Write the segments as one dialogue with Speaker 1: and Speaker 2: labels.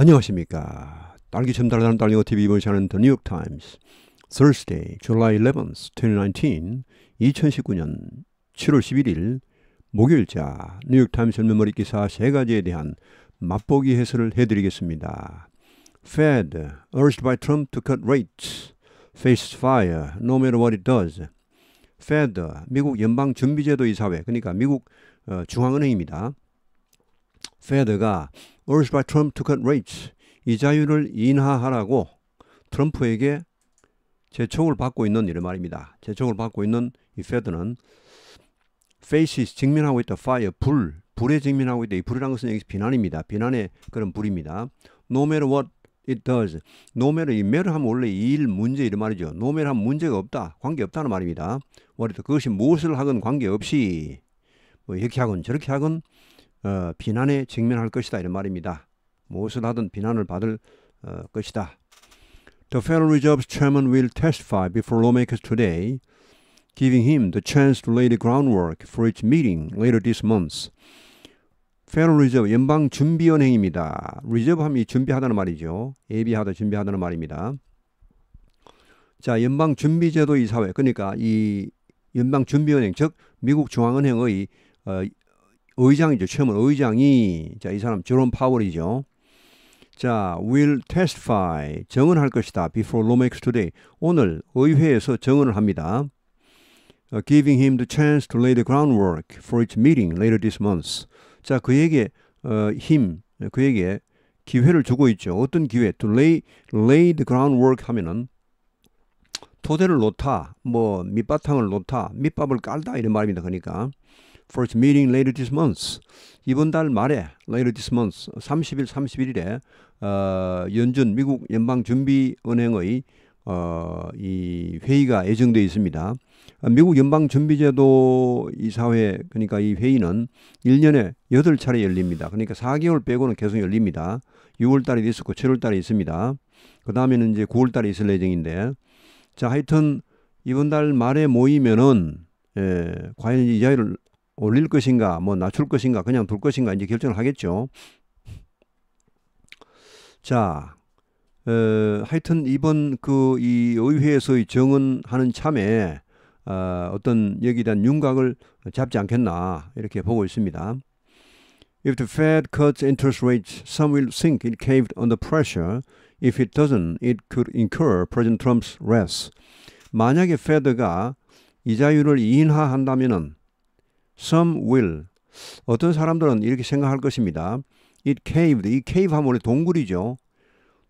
Speaker 1: 안녕하십니까. 딸기 첨달하는 딸기어 TV 이번 시간은 The New York Times, Thursday, July 11th, 2019, 2019년 7월 11일 목요일자 뉴욕 타임스 메모리 기사 세 가지에 대한 맛보기 해설을 해드리겠습니다. Fed urged by Trump to cut rates, faces fire, no matter what it does. Fed 미국 연방 준비제도 이사회, 그러니까 미국 중앙은행입니다. Fed가 urged by Trump to cut rates. 이자율을 인하하라고 트럼프에게 재촉을 받고 있는 이런 말입니다. 재촉을 받고 있는 이 페드는 faces 직면하고 있다. fire 불 불에 직면하고 있다. 이 불이라는 것은 여기서 비난입니다. 비난의 그런 불입니다. No matter what it does. No matter 이 matter 하면 원래 일 문제 이런 말이죠. No matter 하면 문제가 없다. 관계 없다는 말입니다. what it 그것이 무엇을 하건 관계 없이 뭐 이렇게 하건 저렇게 하건 어, 비난에 직면할 것이다 이런 말입니다. 무엇을 하든 비난을 받을 어, 것이다. The Federal Reserve's chairman will testify before lawmakers today, giving him the chance to lay the groundwork for its meeting later this month. Federal Reserve 연방 준비은행입니다. Reserve 하면 준비하다는 말이죠. 예비하다 준비하다는 말입니다. 자, 연방 준비제도 이사회 그러니까 이 연방 준비은행 즉 미국 중앙은행의 어, 의장이죠. 최면 의장이 자, 이 사람 조론 파월이죠. 자, will testify 증언할 것이다. before lawmakers today 오늘 의회에서 증언을 합니다. Uh, giving him the chance to lay the groundwork for its meeting later this month. 자, 그에게 어, 힘, 그에게 기회를 주고 있죠. 어떤 기회? To lay, lay the groundwork 하면은 토대를 놓다, 뭐 밑바탕을 놓다, 밑밥을 깔다 이런 말입니다. 그러니까 for its meeting later this month. 이번 달 말에 later this month 30일 31일에 어, 연준 미국 연방 준비 은행의 어, 이 회의가 예정되어 있습니다. 미국 연방준비제도 이사회 그러니까 이 회의는 1년에 8차례 열립니다. 그러니까 4개월 빼고는 계속 열립니다. 6월 달에 있었고 7월 달에 있습니다. 그 다음에는 이제 9월 달에 있을 예정인데 자 하여튼 이번 달 말에 모이면은 예, 과연 이자율을 올릴 것인가, 뭐 낮출 것인가, 그냥 둘 것인가 이제 결정을 하겠죠. 자, 어, 하여튼 이번 그 이 의회에서의 정언하는 참에 어, 어떤 여기에 대한 윤곽을 잡지 않겠나 이렇게 보고 있습니다. If the Fed cuts interest rates, some will think it caved under pressure. If it doesn't, it could incur President Trump's wrath. 만약에 페드가 이자율을 인하한다면은 Some will. 어떤 사람들은 이렇게 생각할 것입니다. It caved. 이 cave 하면 원래 동굴이죠.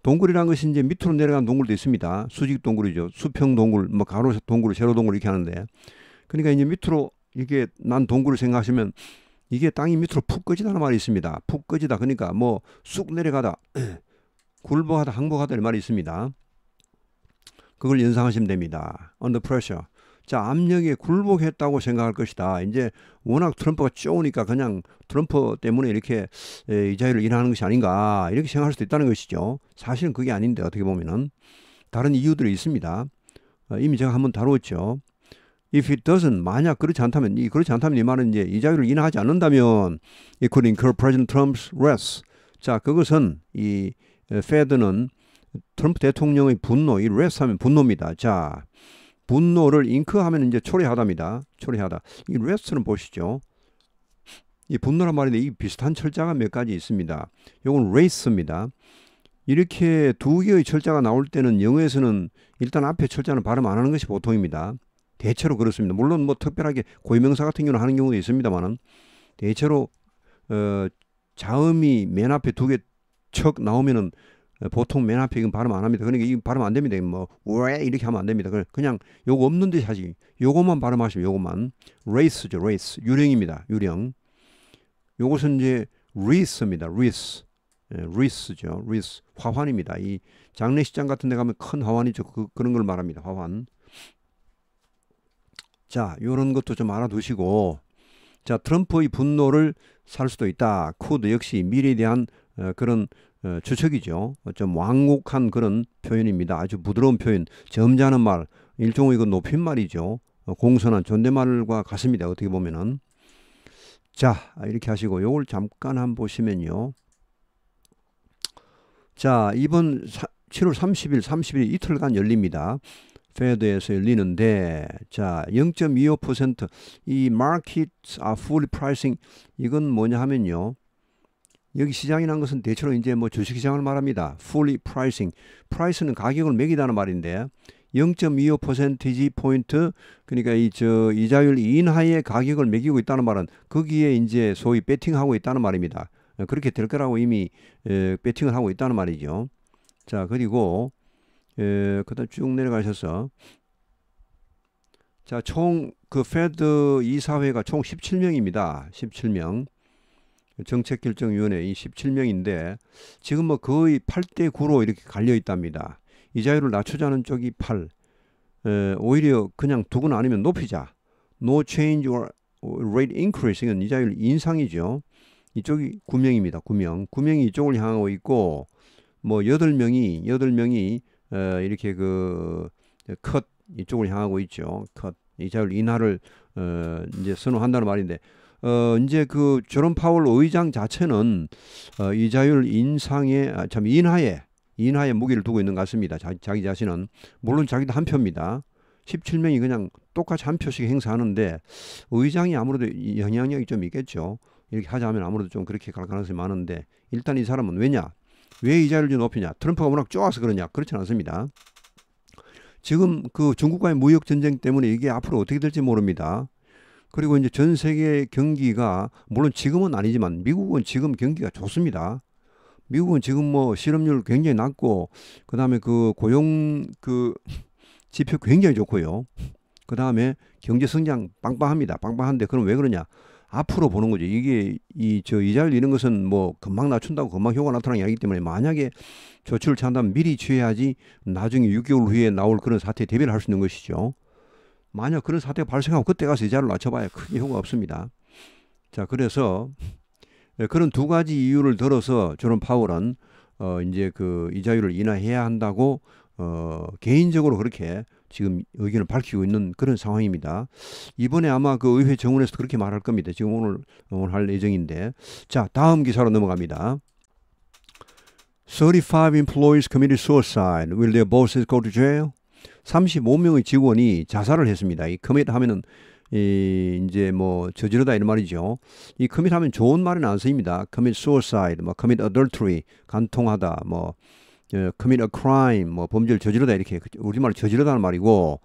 Speaker 1: 동굴이라 것이 이제 밑으로 내려간 동굴도 있습니다. 수직 동굴이죠. 수평 동굴, 뭐 가로 동굴, 세로 동굴 이렇게 하는데. 그러니까 이제 밑으로 이게 난 동굴을 생각하시면 이게 땅이 밑으로 푹 꺼지다는 말이 있습니다. 푹 꺼지다. 그러니까 뭐 쑥 내려가다, 굴복하다, 항복하다 이 말이 있습니다. 그걸 연상하시면 됩니다. Under pressure. 자, 압력에 굴복했다고 생각할 것이다. 이제 워낙 트럼프가 쪼우니까 그냥 트럼프 때문에 이렇게 이 자유를 인하는 것이 아닌가 이렇게 생각할 수도 있다는 것이죠. 사실은 그게 아닌데 어떻게 보면은 다른 이유들이 있습니다. 어, 이미 제가 한번 다루었죠. If it doesn't, 만약 그렇지 않다면, 그렇지 않다면 이 말은 이제 이 자유를 인하하지 않는다면, it could incur President Trump's wrath. 자, 그것은 이 페드는 트럼프 대통령의 분노, 이 wrath 하면 분노입니다. 자, 분노를 잉크하면 이제 초래하답니다. 초래하다. 이 레스는 보시죠. 이 분노란 말인데 이 비슷한 철자가 몇 가지 있습니다. 요건 레이스입니다. 이렇게 두 개의 철자가 나올 때는 영어에서는 일단 앞에 철자는 발음 안 하는 것이 보통입니다. 대체로 그렇습니다. 물론 뭐 특별하게 고유명사 같은 경우는 하는 경우도 있습니다만은 대체로 어, 자음이 맨 앞에 두 개 척 나오면은 보통 맨 앞에 이건 발음 안 합니다. 그러니까 이 발음 안 됩니다. 뭐 왜 이렇게 하면 안 됩니다. 그냥 요거 없는 듯이 하지. 요거만 발음하시면 요거만 race죠. race 유령입니다. 유령. 요것은 이제 race입니다. race 리스죠. 예, 리스 화환입니다. 이 장례식장 같은 데 가면 큰 화환이죠. 그, 런걸 말합니다. 화환. 자, 요런 것도 좀 알아두시고 자, 트럼프의 분노를 살 수도 있다. 코드 역시 미래에 대한 어, 그런 어, 추측이죠. 좀 완곡한 그런 표현입니다. 아주 부드러운 표현, 점잖은 말, 일종의 그 높임말이죠. 어, 공손한 존댓말과 같습니다. 어떻게 보면은. 자, 이렇게 하시고 요걸 잠깐 한번 보시면요. 자, 이번 7월 30일, 3 0일 이틀간 열립니다. 페드에서 열리는데 자 0.25%이 markets are fully pricing 이건 뭐냐 하면요. 여기 시장이란 것은 대체로 이제 뭐 주식시장을 말합니다. Fully pricing. price는 가격을 매기다는 말인데 0 2 5 포인트 그러니까 이 저 이자율 인하의 가격을 매기고 있다는 말은 거기에 이제 소위 베팅하고 있다는 말입니다. 어, 그렇게 될 거라고 이미 에, 어, 베팅을 하고 있다는 말이죠. 자 그리고 에, 어, 그다음 쭉 내려가셔서 자 총 그 페드 이사회가 총 17명입니다. 17명. 정책결정위원회 이 17명인데 지금 뭐 거의 8대 9로 이렇게 갈려 있답니다. 이 자유를 낮추자는 쪽이 8. 에, 오히려 그냥 두거 아니면 높이자. No change or rate increase는 이 자율 인상이죠. 이쪽이 9명입니다. 9명. 9명이 이쪽을 향하고 있고 뭐 8명이 8명이 어, 이렇게 그컷 이쪽을 향하고 있죠. 컷. 이 자율 인하를 어, 이제 선호한다는 말인데 어 이제 그 조런 파월 의장 자체는 어, 이자율 인상에 아, 참 인하에 인하에 무기를 두고 있는 것 같습니다. 자, 자기 자신은 물론 자기도 한 표입니다. 17명이 그냥 똑같이 한 표씩 행사하는데 의장이 아무래도 영향력이 좀 있겠죠. 이렇게 하자면 아무래도 좀 그렇게 갈 가능성이 많은데 일단 이 사람은 왜냐? 왜 이자율을 높이냐? 트럼프가 워낙 좋아서 그러냐? 그렇지 않습니다. 지금 그 중국과의 무역 전쟁 때문에 이게 앞으로 어떻게 될지 모릅니다. 그리고 이제 전 세계 경기가 물론 지금은 아니지만 미국은 지금 경기가 좋습니다. 미국은 지금 뭐 실업률 굉장히 낮고 그다음에 그 고용 그 지표 굉장히 좋고요. 그다음에 경제 성장 빵빵합니다. 빵빵한데 그럼 왜 그러냐? 앞으로 보는 거죠. 이게 이 저 이자를 이런 것은 뭐 금방 낮춘다고 금방 효과 나타나는 이야기 때문에 만약에 조치를 취한다면 미리 취해야지 나중에 6개월 후에 나올 그런 사태에 대비를 할 수 있는 것이죠. 만약 그런 사태가 발생하고 그때 가서 이자를 낮춰봐야 크게 효과 없습니다. 자, 그래서 예, 그런 두 가지 이유를 들어서 저는 파월은 어, 이제 그 이자율을 인하해야 한다고 어, 개인적으로 그렇게 지금 의견을 밝히고 있는 그런 상황입니다. 이번에 아마 그 의회 정원에서 그렇게 말할 겁니다. 지금 오늘, 오늘 할 예정인데. 자, 다음 기사로 넘어갑니다. 35 employees committed suicide. Will their bosses go to jail? 35명의 직원이 자살을 했습니다. 이 커밋 하면은 이 이제 뭐 저지르다 이런 말이죠. 이 커밋 하면 좋은 말은 안 쓰입니다. 커밋 s u i c i 뭐 커밋 a d u l 간통하다, 뭐 어, commit 뭐 범죄를 저지르다 이렇게 그 우리말로 저지르다는 말이고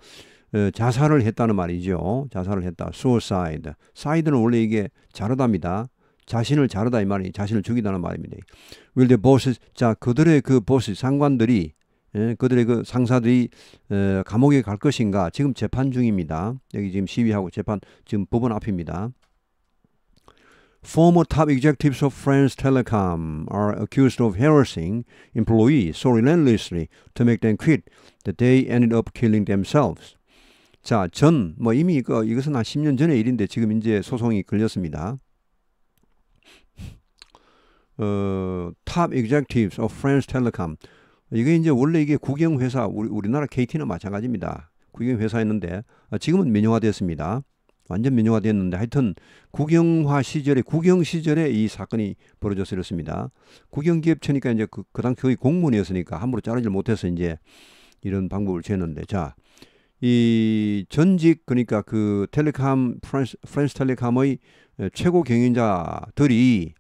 Speaker 1: 어, 자살을 했다는 말이죠. 자살을 했다. suicide. s 는 원래 이게 자르다입니다. 자신을 자르다 이 말이 자신을 죽이다는 말입니다. Will the bosses 자 그들의 그 보스 상관들이 예, 그들의 그 상사들이 에, 감옥에 갈 것인가 지금 재판 중입니다. 여기 지금 시위하고 재판 지금 법원 앞입니다. Former top executives of France Telecom are accused of harassing employees so relentlessly to make them quit that they ended up killing themselves. 자, 전, 뭐 이미 그, 이것은 한 10년 전의 일인데 지금 이제 소송이 걸렸습니다. 어, top executives of France Telecom. 이게 이제 원래 이게 국영회사 우리, 우리나라 KT는 마찬가지입니다. 국영회사였는데 아, 지금은 민영화되었습니다. 완전 민영화되었는데 하여튼 국영화 시절에 국영 시절에 이 사건이 벌어져서이렇습니다 국영기업체니까 이제 그, 그 당시 거의 공무원이었으니까 함부로 자르질 못해서 이제 이런 방법을 취했는데 자. 이 전직 그러니까 그 텔레콤 프랑스, 프랑스 텔레콤의 최고 경영자들이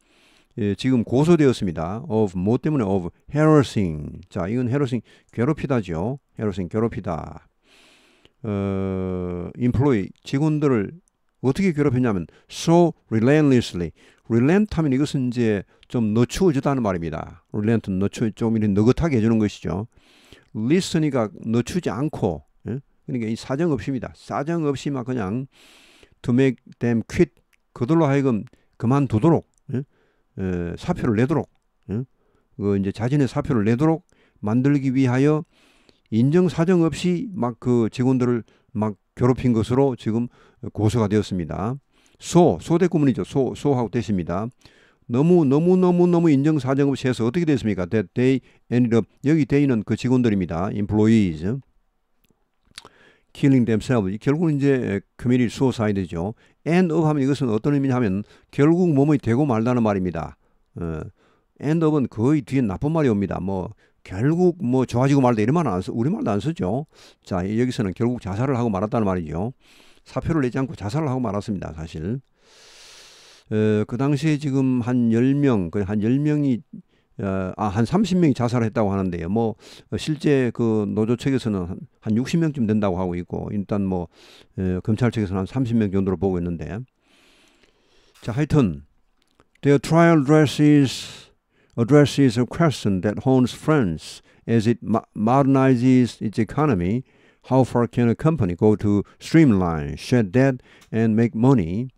Speaker 1: 예, 지금 고소되었습니다. of 뭐 때문에 of harassing. 자, 이건 harassing 괴롭히다죠. harassing 괴롭히다. 어, employee 직원들을 어떻게 괴롭혔냐면 so relentlessly. relent 하면 이것은 이제 좀 너추어지다는 말입니다. relent 너추 좀 이렇게 느긋하게 해 주는 것이죠. listen이가 너추지 않고 예? 그러니까 이 사정 없이입니다. 사정 없이 막 그냥 to make them quit 그들로 하여금 그만두도록 사표를 내도록 그 이제 자신의 사표를 내도록 만들기 위하여 인정 사정 없이 막 그 직원들을 막 괴롭힌 것으로 지금 고소가 되었습니다. 소 소대구문이죠. 소 소하고 대십니다. 너무 너무 너무 너무 인정 사정 없이 해서 어떻게 됐습니까? That they ended up 여기 they는 그 직원들입니다. Employees. killing themselves. 결국은 이제 community suicide죠. end up 하면 이것은 어떤 의미냐면 결국 몸이 되고 말다는 말입니다. 어, end up은 거의 뒤에 나쁜 말이 옵니다. 뭐 결국 뭐 좋아지고 말다 이런 말은 안 쓰, 우리말도 안 쓰죠. 자, 여기서는 결국 자살을 하고 말았다는 말이죠. 사표를 내지 않고 자살을 하고 말았습니다. 사실. 어, 그 당시에 지금 한 10명, 거의 그 한 10명이 아한 30명이 자살했다고 하는데요. 뭐 실제 그 노조 측에서는 한, 한 60명쯤 된다고 하고 있고 일단 뭐 에, 검찰 측에서는 한 30명 정도로 보고 있는데 자 하여튼 their trial addresses addresses a question that haunts France as it modernizes its economy. How far can a company go to streamline, shed debt, and make money?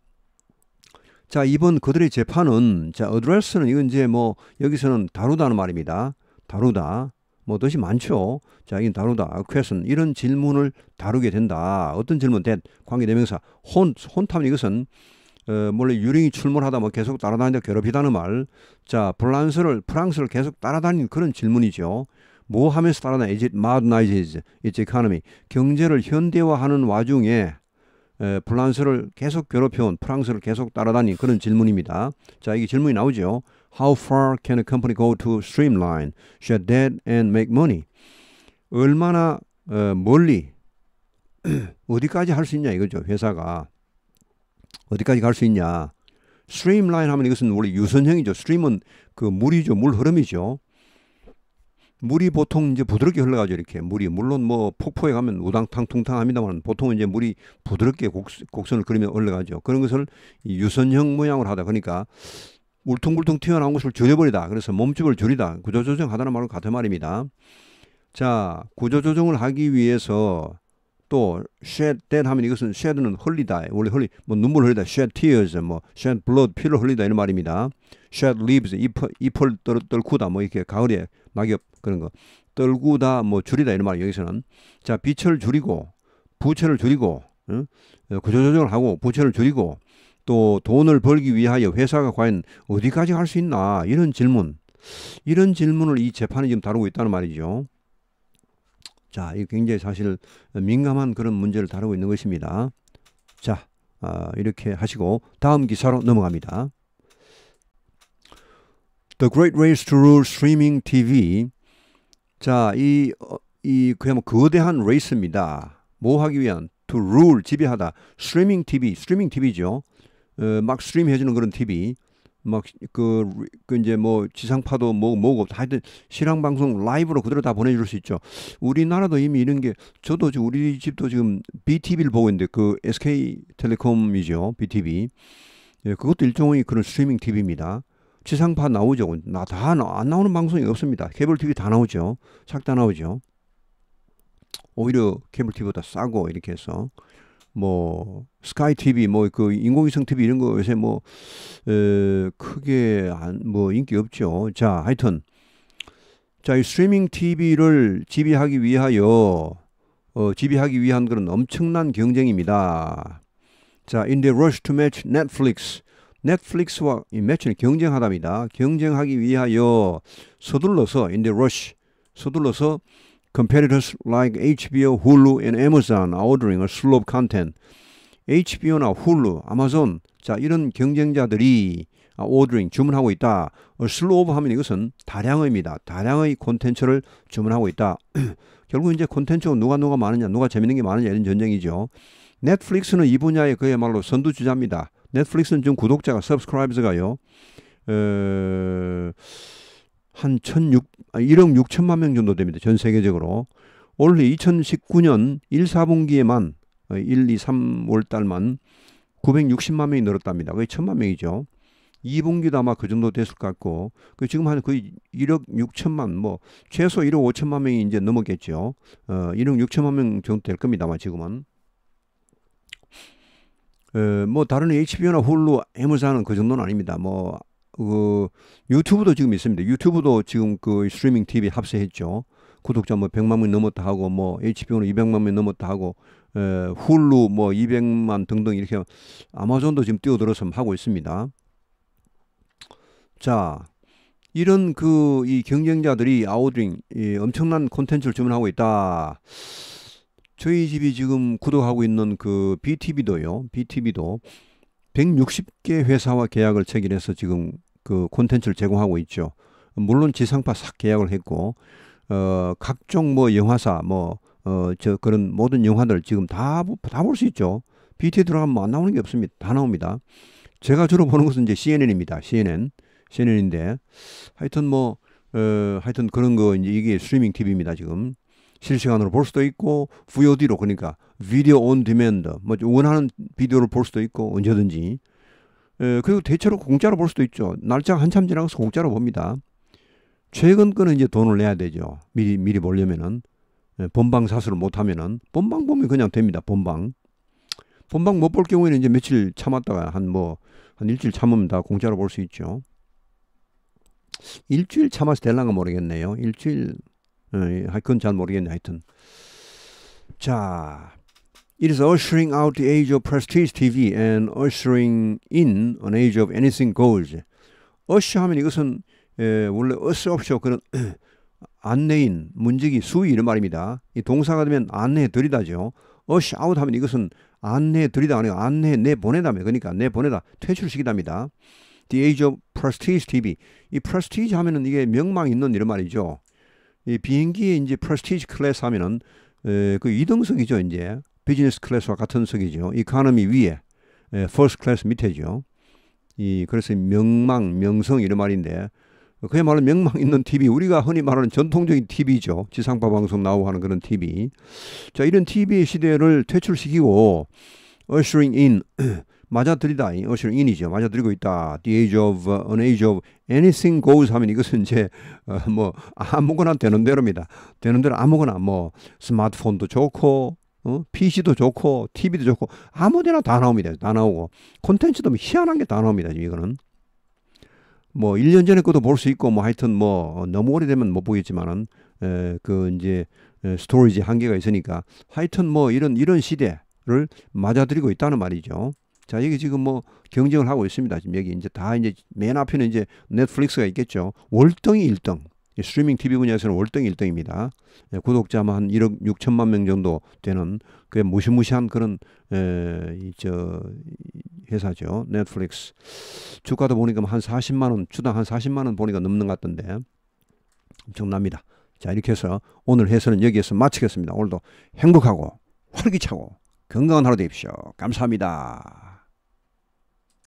Speaker 1: 자, 이번 그들의 재판은 자, address는 이건 이제 뭐 여기서는 다루다는 말입니다. 다루다. 뭐 뜻이 많죠. 자, 이건 다루다. question 이런 질문을 다루게 된다. 어떤 질문 된 관계 대명사 혼 혼탐 이것은 어, 원래 유령이 출몰하다 뭐 계속 따라다니다 괴롭히다는 말. 자, 프랑스를 프랑스를 계속 따라다니는 그런 질문이죠. 뭐 하면서 따라다니? Is it modernizes its economy? 경제를 현대화하는 와중에 에, 프랑스를 계속 괴롭혀온 프랑스를 계속 따라다닌 그런 질문입니다. 자, 이게 질문이 나오죠. How far can a company go to streamline, shed debt and make money? 얼마나 어, 멀리 어디까지 할 수 있냐 이거죠. 회사가 어디까지 갈 수 있냐. s t r e a 하면 이것은 원래 유선형이죠. s t r 은그 물이죠. 물 흐름이죠. 물이 보통 이제 부드럽게 흘러가죠 이렇게 물이 물론 뭐 폭포에 가면 우당탕퉁탕 합니다만 보통 이제 물이 부드럽게 곡, 선을 그리며 올라가죠 그런 것을 유선형 모양으로 하다 그러니까 울퉁불퉁 튀어나온 것을 줄여버리다 그래서 몸집을 줄이다 구조조정하다는 말은 같은 말입니다 자 구조조정을 하기 위해서 또 shed dead 하면 이것은 shed는 흘리다 원래 흘리 뭐 눈물 흘리다 shed tears 뭐 shed blood 피를 흘리다 이런 말입니다 shed leaves 잎, 잎을 떨, 떨구다 뭐 이렇게 가을에 낙엽 그런 거 떨구다 뭐 줄이다 이런 말 여기서는 자빛을 줄이고 부채를 줄이고 응? 어, 구조조정을 하고 부채를 줄이고 또 돈을 벌기 위하여 회사가 과연 어디까지 갈 수 있나 이런 질문 이런 질문을 이 재판이 지금 다루고 있다는 말이죠. 자, 이 굉장히 사실 민감한 그런 문제를 다루고 있는 것입니다. 자, 아, 이렇게 하시고 다음 기사로 넘어갑니다. The Great Race to Rule Streaming TV. 자, 이, 어, 이 그야말로 거대한 레이스입니다. 뭐 하기 위한? To rule, 지배하다. Streaming TV, Streaming TV죠. 어, 막 스트림 해주는 그런 TV. 막그 그 이제 뭐 지상파도 뭐 뭐고 하여튼 실황 방송 라이브로 그대로 다 보내줄 수 있죠. 우리나라도 이미 이런 게 저도 지금 우리 집도 지금 BTV를 보고 있는데 그 SK텔레콤이죠 BTV. 예, 그것도 일종의 그런 스트리밍 TV입니다. 지상파 나오죠. 나다안 나오는 방송이 없습니다. 케이블 TV 다 나오죠. 싹 다 나오죠. 오히려 케이블 TV보다 싸고 이렇게 해서 뭐 스카이 TV 뭐 그 인공위성 TV 이런 거 요새 뭐 에, 크게 안, 뭐 인기 없죠. 자, 하여튼 자, 이 스트리밍 TV를 지배하기 위하여 어, 지배하기 위한 그런 엄청난 경쟁입니다. 자, in the rush to match Netflix 넷플릭스와 매체는 경쟁하답니다. 경쟁하기 위하여 서둘러서 in the rush 서둘러서 competitors like HBO, Hulu and Amazon are ordering a slew of content. HBO나 Hulu, 아마존 자 이런 경쟁자들이 ordering 주문하고 있다. a slew of 하면 이것은 다량입니다 다량의 콘텐츠를 주문하고 있다. 결국 이제 콘텐츠가 누가 누가 많으냐, 누가 재밌는 게 많으냐 이런 전쟁이죠. 넷플릭스는 이 분야의 그야말로 선두주자입니다. 넷플릭스는 좀 구독자가 subscribers가요. 어, 한 1,600, 1억 6천만 명 정도 됩니다. 전 세계적으로. 올해 2019년 1, 4분기에만 1, 2, 3월 달만 960만 명이 늘었답니다. 거의 1천만 명이죠. 2분기도 아마 그 정도 됐을 것 같고, 그 지금 한 거의 1억 6천만, 뭐, 최소 1억 5천만 명이 이제 넘었겠죠. 어, 1억 6천만 명 정도 될 겁니다만, 지금은. 어, 뭐 다른 HBO나 홀로 해물사는 그 정도는 아닙니다. 뭐 그 유튜브도 지금 있습니다. 유튜브도 지금 그 스트리밍 TV 합세했죠. 구독자 뭐 100만 명 넘었다 하고 뭐 HBO는 200만 명 넘었다 하고 에, 어, 훌루 뭐 200만 등등 이렇게 아마존도 지금 뛰어들어서 하고 있습니다. 자, 이런 그 이 경쟁자들이 아우드링 이 엄청난 콘텐츠를 주문하고 있다. 저희 집이 지금 구독하고 있는 그 BTB도요. BTB도 160개 회사와 계약을 체결해서 지금 그 콘텐츠를 제공하고 있죠. 물론 지상파 싹 계약을 했고 어 각종 뭐 영화사 뭐 어 저 그런 모든 영화들 지금 다 다 볼 수 있죠. BT 들어가면 뭐 안 나오는 게 없습니다. 다 나옵니다. 제가 주로 보는 것은 이제 CNN입니다. CNN. CNN인데 하여튼 뭐 어, 하여튼 그런 거 이제 이게 스트리밍 TV입니다, 지금. 실시간으로 볼 수도 있고 VOD로 그러니까 비디오 온 디맨드 뭐 원하는 비디오를 볼 수도 있고 언제든지 에, 그리고 대체로 공짜로 볼 수도 있죠. 날짜 가 한참 지나서 가 공짜로 봅니다. 최근 거는 이제 돈을 내야 되죠. 미리 미리 보려면은 에, 본방 사수를 못하면은 본방 보면 그냥 됩니다. 본방 본방 못 볼 경우에는 이제 며칠 참았다가 한 뭐한 뭐, 한 일주일 참으면 다 공짜로 볼 수 있죠. 일주일 참아서 될랑가 모르겠네요. 일주일 그건 잘 모르겠네 하여튼. 자, It is ushering out the age of prestige TV and ushering in an age of anything goes. usher 하면 이것은 에, 원래 us 없이 그런 안내인, 문지기, 수위 이런 말입니다. 이 동사가 되면 안내 드리다죠. ush out 하면 이것은 안내 드리다 아니고 안내 내 보내다며 그러니까 내 보내다 퇴출시키답니다. The age of prestige TV. 이 prestige 하면은 이게 명망 있는 이런 말이죠. 이 비행기에 이제 프레스티지 클래스 하면은 그 이등석이죠 이제 비즈니스 클래스와 같은 석이죠. 이카노미 위에 퍼스트 클래스 밑에죠. 이 그래서 명망, 명성 이런 말인데 그야말로 명망 있는 TV 우리가 흔히 말하는 전통적인 TV죠. 지상파 방송 나오고 하는 그런 TV. 자 이런 TV 시대를 퇴출시키고 ushering in 맞아들이다. 어시는 인이죠. 맞아들이고 있다. The age of, an age of anything goes 하면 이것은 이제 어, 뭐 아무거나 되는 대로입니다. 되는 대로 아무거나 뭐 스마트폰도 좋고 어? PC도 좋고 TV도 좋고 아무데나 다 나옵니다. 다 나오고 콘텐츠도 뭐 희한한 게 다 나옵니다. 지금 이거는 뭐 1년 전에 것도 볼 수 있고 뭐 하여튼 뭐 너무 오래되면 못 보겠지만은 에, 그 이제 스토리지 한계가 있으니까 하여튼 뭐 이런 이런 시대를 맞아들이고 있다는 말이죠. 자, 여기 지금 뭐 경쟁을 하고 있습니다. 지금 여기 이제 다 이제 맨 앞에는 이제 넷플릭스가 있겠죠. 월등히 1등. 스트리밍 TV 분야에서는 월등히 1등입니다. 예, 구독자 뭐 한 1억 6천만 명 정도 되는 그 무시무시한 그런 에, 저 회사죠. 넷플릭스. 주가도 보니까 뭐 한 40만 원, 주당 한 40만 원 보니까 넘는 것 같던데 엄청납니다. 자, 이렇게 해서 오늘 해서는 여기에서 마치겠습니다. 오늘도 행복하고 활기차고 건강한 하루 되십시오. 감사합니다.